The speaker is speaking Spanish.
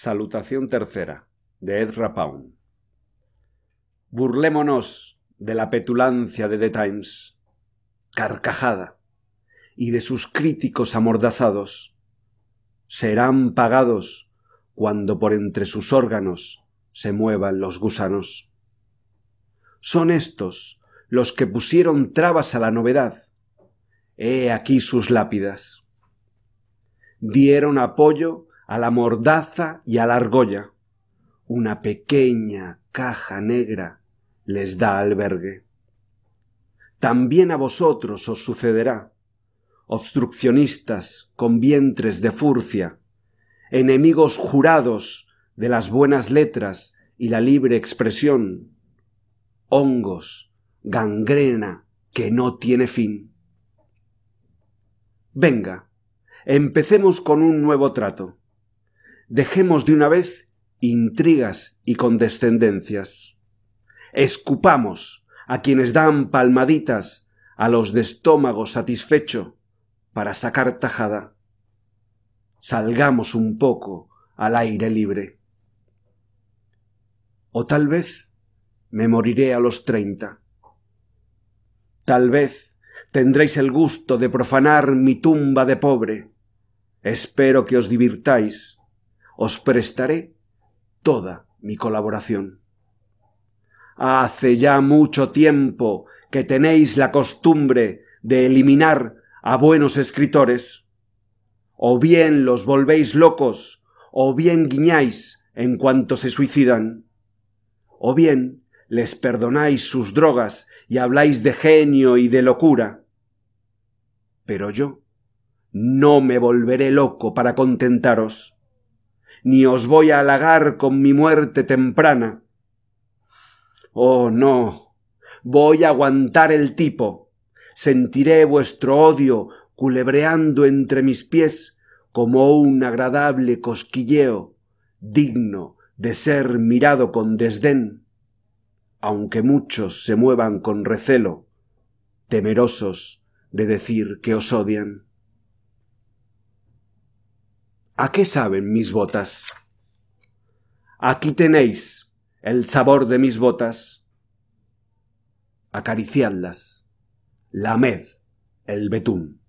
Salutación tercera, de Ed Rapaun. Burlémonos de la petulancia de The Times, carcajada, y de sus críticos amordazados. Serán pagados cuando por entre sus órganos se muevan los gusanos. Son estos los que pusieron trabas a la novedad. He aquí sus lápidas. Dieron apoyo a la mordaza y a la argolla. Una pequeña caja negra les da albergue. También a vosotros os sucederá, obstruccionistas con vientres de furcia, enemigos jurados de las buenas letras y la libre expresión, hongos, gangrena que no tiene fin. Venga, empecemos con un nuevo trato. Dejemos de una vez intrigas y condescendencias. Escupamos a quienes dan palmaditas a los de estómago satisfecho para sacar tajada. Salgamos un poco al aire libre. O tal vez me moriré a los treinta. Tal vez tendréis el gusto de profanar mi tumba de pobre. Espero que os divirtáis os prestaré toda mi colaboración. Hace ya mucho tiempo que tenéis la costumbre de eliminar a buenos escritores. O bien los volvéis locos, o bien guiñáis en cuanto se suicidan. O bien les perdonáis sus drogas y habláis de genio y de locura. Pero yo no me volveré loco para contentaros ni os voy a halagar con mi muerte temprana. Oh, no. Voy a aguantar el tipo. Sentiré vuestro odio culebreando entre mis pies como un agradable cosquilleo digno de ser mirado con desdén, aunque muchos se muevan con recelo, temerosos de decir que os odian. ¿A qué saben mis botas? Aquí tenéis el sabor de mis botas. Acariciadlas, lamed el betún.